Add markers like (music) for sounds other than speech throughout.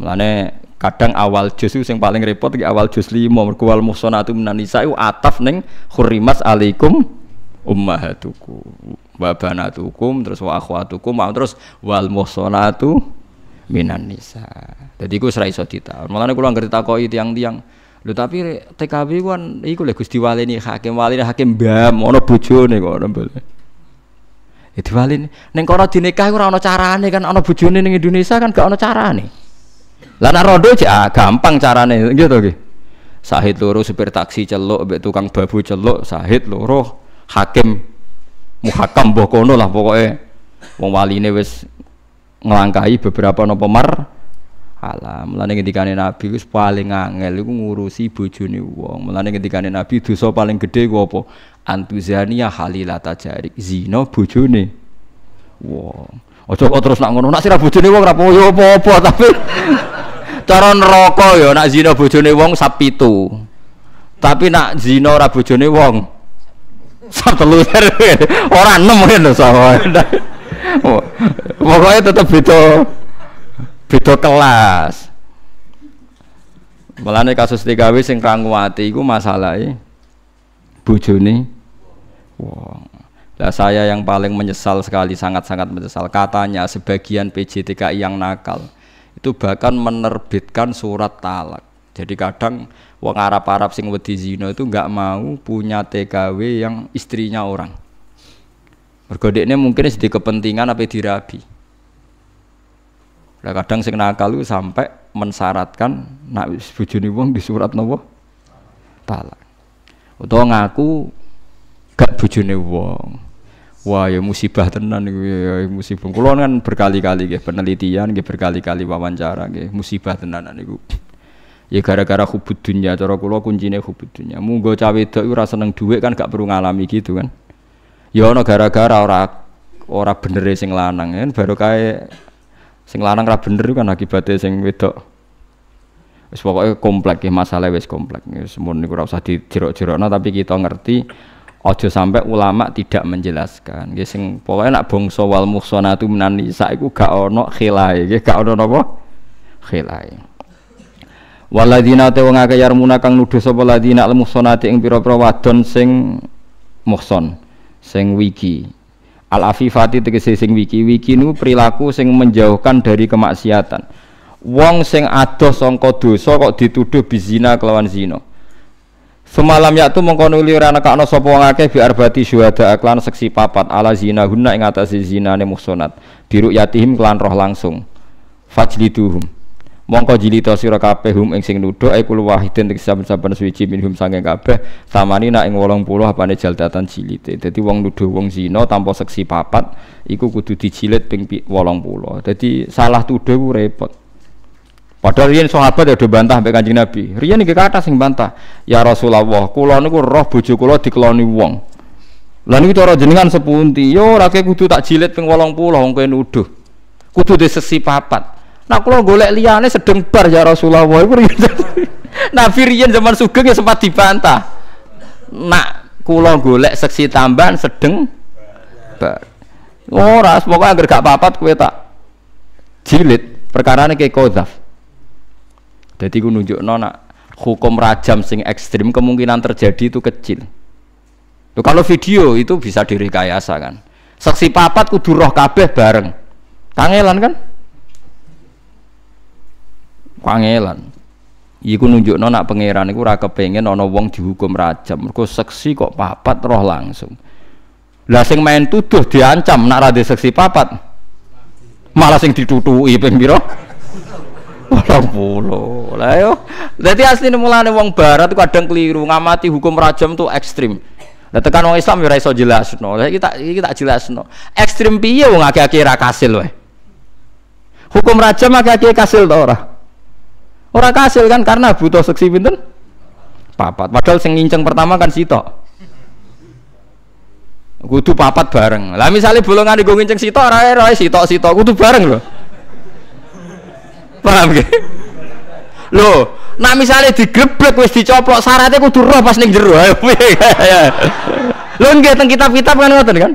Mulane kadang awal juz sing paling repot iki awal juz 5 mergo wal muhsanatu minan nisa iku ataf ning khurimas alaikum ummahatuku wa banatukum terus wa akhwatukum terus wal muhsanatu minan nisa. Dadi serai ora iso ditaun. Mulane kula ngerti takoki tiang-tiang Lho tapi TKB kan iku lho Gusti walini hakim walini hakim mbam ana bojone kok nih. Neng ya diwalini ning kono dinikah ora cara nih kan ono bojone neng Indonesia kan gak cara nih. Lana rodo aja ah, gampang carane iya gitu gih Sahid loro supir taksi celuk, be tukang babu celuk, sahid loro hakim muhakam mbah kono lah pokoknya wong waline wes ngelangkahi beberapa nopo mar alam mulane ketika nabi wis paling angel iku ngurusi bojone wong mulane ketika nabi dosa paling gede gue apa antuzania halilata jarik zino bojone wong aja terus nak ngono nak sira bojone wong ora apa-apa tapi Cara neraka ya nak zina bojone wong sapitu. Tapi nak zina ora bojone wong sak telu (laughs) ora enem ngene ya soalnya. (laughs) Pokoknya tetap beda beda kelas. Malane kasus tiga wis sing kranguati iku masalahe bojone wong. Nah, saya yang paling menyesal sekali, sangat-sangat menyesal. Katanya sebagian PJTKI yang nakal itu bahkan menerbitkan surat talak jadi kadang wong Arab Arab sing wedi zina itu nggak mau punya TKW yang istrinya orang bergodeknya mungkin jadi kepentingan apa dirabi lah kadang sing nakal sampai mensyaratkan nak bujuni wong di surat nopo talak atau ngaku gak bujuni wong Wah ya musibah tenan ya, ya musibah. Kulo kan berkali-kali nggih penelitian nggih berkali-kali wawancara nggih musibah tenan niku. Ya gara-gara hubud dunya cara kula kuncine hubud dunya. Munggo cah wedok ora seneng dhuwit kan gak perlu ngalami gitu kan. Ya ana gara-gara ora ora benere sing lanang kan baru kae sing lanang ora bener kan akibatnya sing wedok. Wis pokoke kompleks masalah wis komplek. Wis niku ora usah dijerok-jerokno tapi kita ngerti ojo sampai ulama tidak menjelaskan nggih sing pokoke nak bongso wal muksona minan menani saiku gak ono khilae nggih gak ono napa khilae waladina te wong akeh yarmuna kang nuduh sapa ladina al muhsanati ing pira-pira wadon sing muhson sing wiki al afifati tegese sing wiki wiki niku perilaku sing menjauhkan dari kemaksiatan wong sing adoh sangka dosa kok dituduh bizina kelawan zina Semalam yaktu mengkonuli ora nekakno sapa wong akeh bi arbati syuhada aklan seksi papat ala zina hunna ing atase zinane muhsanat biru yatihim kelan roh langsung fajliduhum mongko jilita sira kabeh hum ing sing nuduh ay wahidin ing saben-saben suci minhum sanging kabeh tamani nak ing 80 apane jaldatan jilite dadi wong nuduh wong zina tanpa seksi papat iku kudu dijilid ping 80 dadi salah tuduh repot Padahal riyen sahabat ya udah bantah mbek Kanjeng Nabi. Riyen iki atas sing bantah. Ya Rasulullah, kula niku roh bojo di dikeloni wong. Lalu niku orang jenengan sepunti? Yo ora kudu tak jilid ping 80 wong kowe nuduh. Kudu di sesi papat. Nah kula golek liyane sedeng bar ya Rasulullah. Iku (laughs) Nabi riyen zaman sugeng ya sempat dibantah. Nak kula golek seksi tambahan sedeng bar. Ora, oh, pokoknya agar gak papat kue tak jilid ini kayak kodaf jadi gue nunjuk nona hukum rajam sing ekstrim kemungkinan terjadi itu kecil. Tuh, kalau video itu bisa direkayasa kan. Saksi papat kudu roh kabeh bareng. Kangelan kan? Kangelan. Iku nunjuk nona pangeran iku raka kepengen nona wong dihukum rajam. Mergo seksi kok papat roh langsung. Lah sing main tuduh diancam nak rade seksi papat. Malah sing ditutui ping puluh Lah yo. Dadi asli mulane wong barat kadang keliru ngamati hukum rajam tuh ekstrim. Nah, tekan wong Islam ya ora jelas, no. Lah kita kita jelas no. Ekstrim piye wong akhir-akhir ra kasil loh. Hukum rajam akhir-akhir kasil to ora? Ora kasil kan karena butuh seksi pinten? Papat. Padahal sing nginceng pertama kan sitok. Kudu papat bareng. Lah misalnya bolongan digo nginceng sitok ora ora sitok sitok kudu bareng lho paham gak? Loh, nak misalnya digreblek wis dicoplok syaratnya kudu roh pas ning jero. lo nggih teng kitab-kitab kan ngoten kan?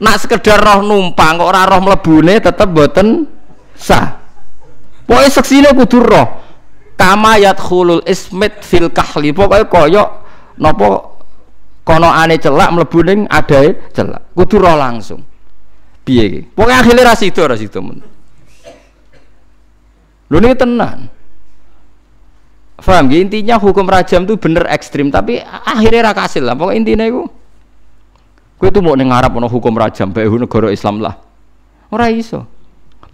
Nak sekedar roh numpang kok ora roh mlebune tetep boten sah. Pokoke seksine kudu roh. Kama yadkhulul ismit fil kahli. Pokoke kaya napa kono ane celak mlebu ning adae celak. Kudu roh langsung. Piye iki? Pokoke akhire itu sida ra men. Lu ini tenan. Faham Intinya hukum rajam itu bener ekstrim, tapi akhirnya raka hasil lah. Pokoknya intinya itu, gue tuh mau nengarap ono hukum rajam, baik negara Islam lah. Ora iso.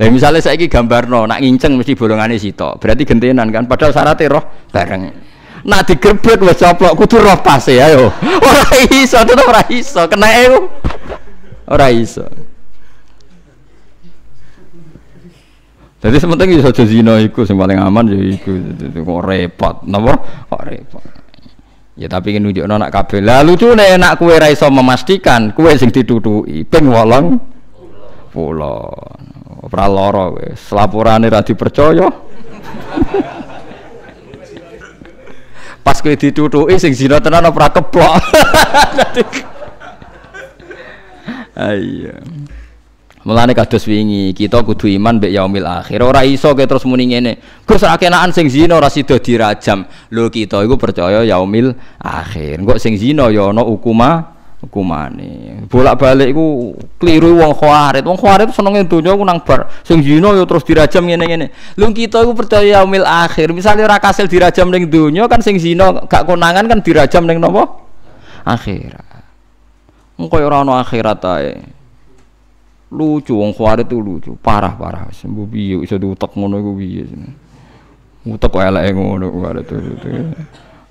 Lah misalnya saya ini gambar no, nak nginceng mesti bolongannya sito. Berarti gentenan kan? Padahal syaratnya roh bareng. Nak digerbek wes coplok, kudu roh pas ya yo. (laughs) Ora iso, tetep ora iso, kena ego, Ora iso. Jadi sementing iso ya aja Zino ikut sing paling aman ya ikut kok repot. Napa? Kok repot. Ya tapi ingin nunjukno nak kabeh. lalu lucune nak kue ra iso memastikan kue sing ditutuki ping 8 pula. Ora lara kowe. Laporane ra percaya. (laughs) Pas kue ditutuki sing Zino tenan ora keplok. (laughs) (laughs) Ayo. Mulane kados wingi, kita kudu iman mbek yaumil akhir. Ora iso ke terus muni ngene. Gus akenaan sing zina ora sida dirajam. Lho kita iku percaya yaumil akhir. Engko sing zina ya ana hukuma hukumane. Bolak-balik iku keliru wong khawarit. Wong khawarit senenge donya ku nang bar. Sing zina ya terus dirajam ngene-ngene. Lho kita iku percaya yaumil akhir. Misalnya ora kasil dirajam ning donya kan sing zina gak konangan kan dirajam ning napa? Akhirat. Engko ya ora ana akhirat ae lucu wong kuare itu lucu parah parah sembuh biu bisa diutak ngono gue biu utak kok elek ngono tu itu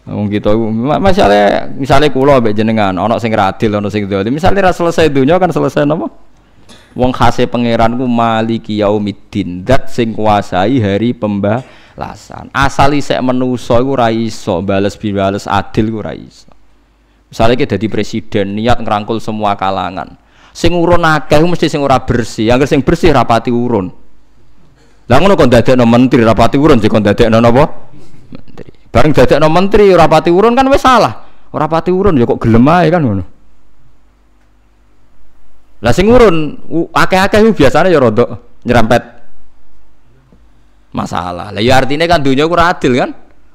nah, Wong kita masalah misalnya kulo be jenengan ono sing radil ono sing dolim misalnya rasa selesai dunia kan selesai nopo Wong kase pangeran ku maliki yaumiddin dat sing kuasai hari pembalasan asal isek menusa iku ora so bales bibales adil ku ora Misalnya kita jadi presiden niat ngerangkul semua kalangan sing urun akeh mesti sing ora bersih yang sing bersih rapati urun lah ngono kok dadekno menteri rapati urun sik kok dadekno napa menteri bareng dadekno menteri rapati urun kan wis salah ora pati urun ya kok gelem ae kan ngono lah sing urun akeh-akeh biasanya ya rodok nyerempet masalah lah ya artinya kan dunia kurang adil kan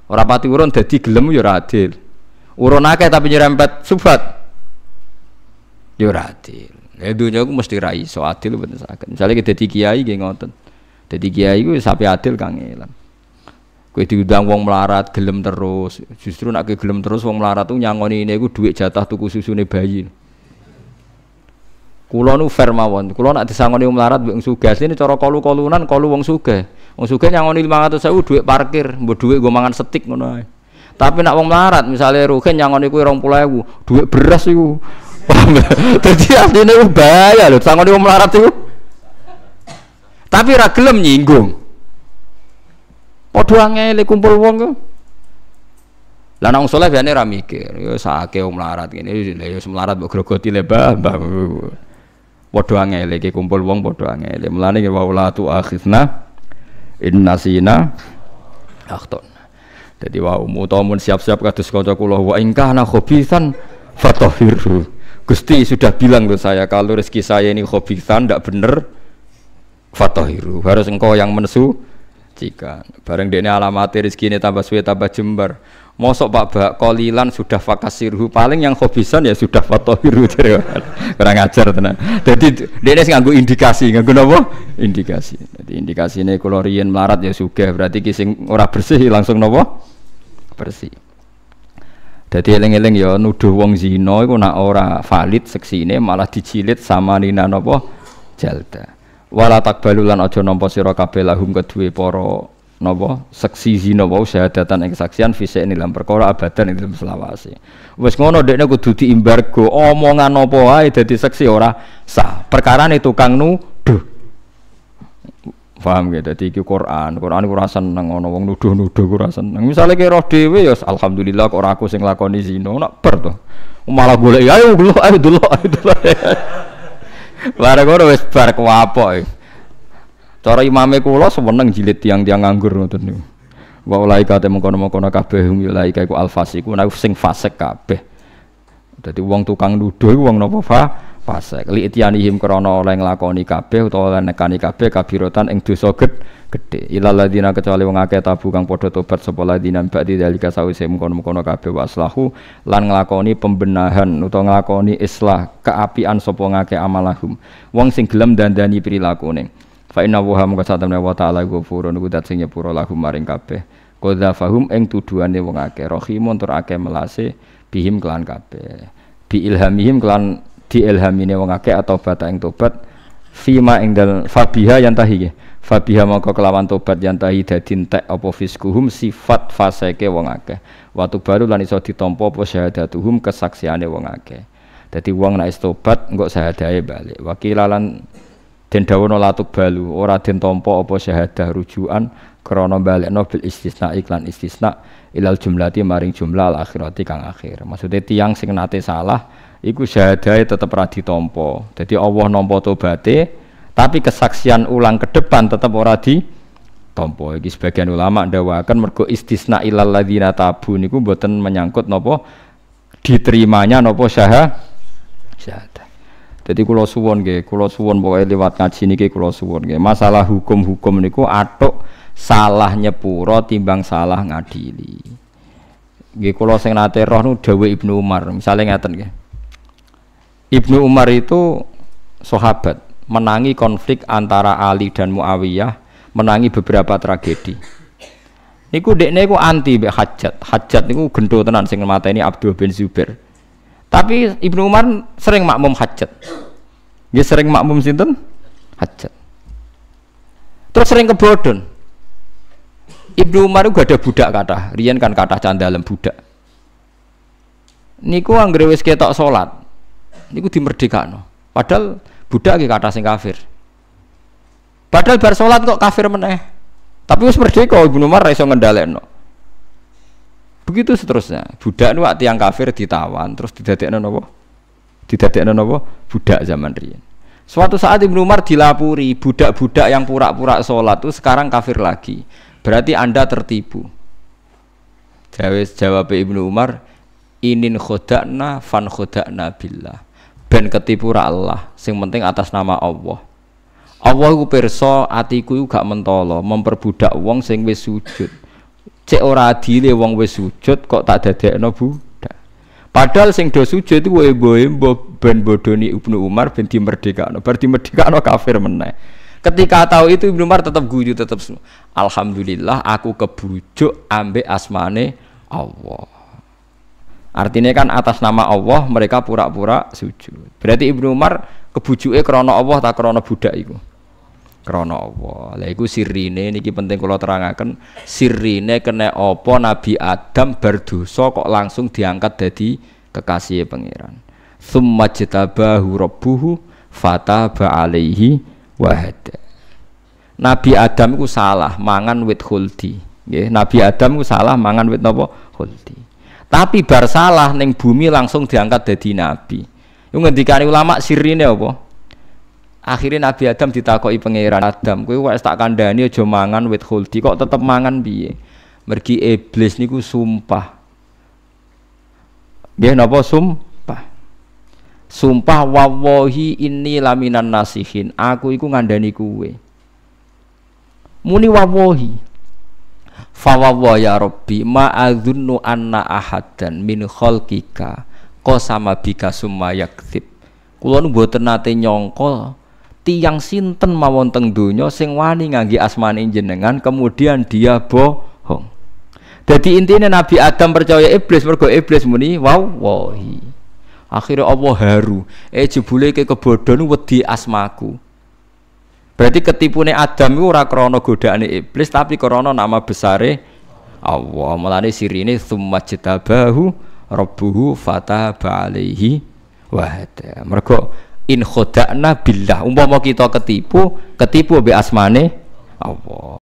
ora pati urun jadi gelem ya ora adil urun akeh tapi nyerempet subat ya adil Ya dunia aku mesti rai so adil bener sakit. Misalnya kita tiki kiai gini ngoten. tiki kiai ku sapi adil kang elang. Kowe diundang wong melarat gelem terus. Justru nak gelem terus wong melarat tuh nyangoni ini ku duit jatah tuku susu nih bayi. Kulo nu fermawan mawon. Kulo nak disangoni wong melarat wong sugih. Ini coro kolu-kolunan kolu wong sugih. Wong sugih nyangoni lima ratus saya duit parkir, bu duit gue mangan setik ngono Tapi nak wong melarat misalnya Rugen nyangoni rompulai gue duit beras gue. Paham (laughs) ya? Jadi aslinya itu bahaya loh. Sangon itu melarat itu. Tapi ragelem nyinggung. Podo angel kumpul uang tuh Lah nang saleh biasane mikir, yo sake wong melarat ngene, yo melarat mbok grogoti le Mbah. Podo angel iki kumpul uang podo angel. Mulane wa la tu akhirna innasina akhton. Jadi wa umu siap-siap kados kanca kula wa ingkana khobisan fatahhiru. Gusti sudah bilang loh saya kalau rezeki saya ini khobitan tidak bener fatohiru harus engkau yang mensu jika bareng dia alamat rezeki ini tambah suwe tambah jember mosok pak bak kolilan sudah fakasiru, paling yang hobisan ya sudah fatohiru (laughs) kurang ajar tenang jadi dia nganggu indikasi nganggu apa indikasi jadi indikasi ini kalau melarat ya suge berarti kising ora bersih langsung nopo bersih jadi eling-eling ya nuduh wong zina iku nak ora valid seksine malah dicilit sama nina napa jalda. Wala takbalu lan aja nampa sira kabeh lahum keduwe para napa seksi zina wau syahadatan ing saksian fisik ing dalam perkara abadan ing dalam selawase. Wis ngono dekne kudu diimbargo omongan apa wae dadi seksi ora sah. Perkarane tukang nuduh. Paham gitu dadi iki Quran. Quran ora seneng ana wong nuduh-nuduh ora seneng. misalnya kayak roh dhewe ya alhamdulillah kok ora aku sing lakoni zina, nak ber tuh Malah golek ya, ayo dulu ayo dulu ayo dulu. (laughs) Bareng wes wis bar kuapok. E. Cara imame kula seneng jilid tiang-tiang nganggur ngoten niku. Wa ulaika te mokono mengkono kabeh hum ulaika iku alfasiku nek sing fasik kabeh. Jadi wong tukang nuduh iku wong napa fa fasik. Li'tiyanihim krono oleh ngelakoni kabeh utawa oleh nekani kabeh kabirotan ing dosa gedhe. gede. Ilaladina kecuali wong akeh tabu kang padha tobat sapa ladina di dalika sawise mengkono-mengkono kabeh waslahu lan nglakoni pembenahan utawa nglakoni islah keapian sapa ngakeh amalahum. Wong sing gelem dandani prilakune. Fa inna wa hamka satamna wa ta'ala ghafurun iku dat sing nyepuro lahum maring kabeh. Qadzafahum ing tuduhane wong akeh rahimun tur akeh melase bihim kelan kabeh bi ilhamihim kelan diilhamine wong akeh atau bata ing tobat fima ing dal fabiha yantahi fabiha maka kelawan tobat yantahi dadi entek apa fiskuhum sifat faseke wong akeh watu baru lan iso ditampa apa syahadatuhum kesaksiane wong akeh dadi wong nek tobat engko syahadae balik wakilalan den dawono latuk balu ora den tampa apa syahadah rujukan Krono balik bil istisna iklan istisna ilal jumlati maring jumlah al akhirati kang akhir maksudnya tiang sing nate salah iku syahadae tetep radhi tompo Jadi, Allah nampa tobaté tapi kesaksian ulang ke depan tetep ora di tompo iki sebagian ulama kan mergo istisna ilal lagi tabu niku buatan menyangkut nopo diterimanya nopo syahah syahadah Jadi kulo suwon ge, kulo suwon boleh lewat ngaji niki kulo suwon ge. Masalah hukum-hukum niku atok salah nyepuro timbang salah ngadili Gak kalau sing nate roh nu Ibnu Umar misalnya ngatain nggih Ibnu Umar itu sahabat menangi konflik antara Ali dan Muawiyah menangi beberapa tragedi niku dek niku anti mbek Hajat Hajat niku gendut tenan sing ini Abdul bin Zubair tapi Ibnu Umar sering makmum Hajat Gak sering makmum sinten Hajat terus sering kebodon Ibnu Umar gak ada budak kata, Rian kan kata candalem budak. Niku anggere wis ketok salat. Niku dimerdekakno. Padahal budak ki kata sing kafir. Padahal bar sholat kok kafir meneh. Tapi wis merdeka Ibnu Umar ra iso ngendhalekno. Begitu seterusnya. Budak nu tiang kafir ditawan terus didadekno napa? Didadekno napa? Budak zaman riyen. Suatu saat Ibnu Umar dilapuri budak-budak yang pura-pura sholat itu sekarang kafir lagi. Berarti Anda tertipu. Jawab jawab Ibnu Umar, inin khodakna fan khodakna billah. Ben ketipu Allah, sing penting atas nama Allah. Allah ku pirsa atiku gak mentolo memperbudak wong sing wis sujud. Cek ora adile wong wis sujud kok tak dadekno budak. Padahal sing do sujud iku embo-embo ben bodoni Ibnu Umar ben dimerdekakno. Berarti dimerdekakno kafir meneh. Ketika tahu itu Ibnu Umar tetap guyu tetap alhamdulillah aku kebujuk ambek asmane Allah. Artinya kan atas nama Allah mereka pura-pura sujud. Berarti Ibnu Umar kebujuke krana Allah tak krana budak iku. Krana Allah. Lah iku sirine niki penting kula terangaken, sirine kena apa Nabi Adam berdosa kok langsung diangkat dadi kekasih pangeran. Tsumma jitabahu rabbuhu fataba alaihi wahada Nabi Adam ku salah mangan wit khuldi nggih Nabi Adam ku salah mangan wit napa khuldi tapi bar salah neng bumi langsung diangkat jadi nabi iku ngendikane ulama sirine apa akhirnya Nabi Adam ditakoi pangeran Adam kowe wis tak kandhani aja mangan wit khuldi kok tetep mangan piye mergi iblis niku sumpah nggih napa sum sumpah wawohi ini laminan nasihin aku iku ngandani kuwe muni wawohi, fawawah ya rabbi ma'adhunnu anna ahadan min khalqika sama bika summa yakthib kula nu mboten nate nyongkol tiang sinten mawon teng donya sing wani ngangge asmane jenengan kemudian dia bohong jadi intinya Nabi Adam percaya iblis mergo iblis muni wawahi akhirnya Allah haru eh jebule ke kebodohan wedi asmaku berarti ketipune Adam itu ora krono godaan iblis tapi krono nama besare Allah mulane sirine tsumma jitabahu rabbuhu fataba alaihi wahada mergo in khodakna billah umpama kita ketipu ketipu be asmane Allah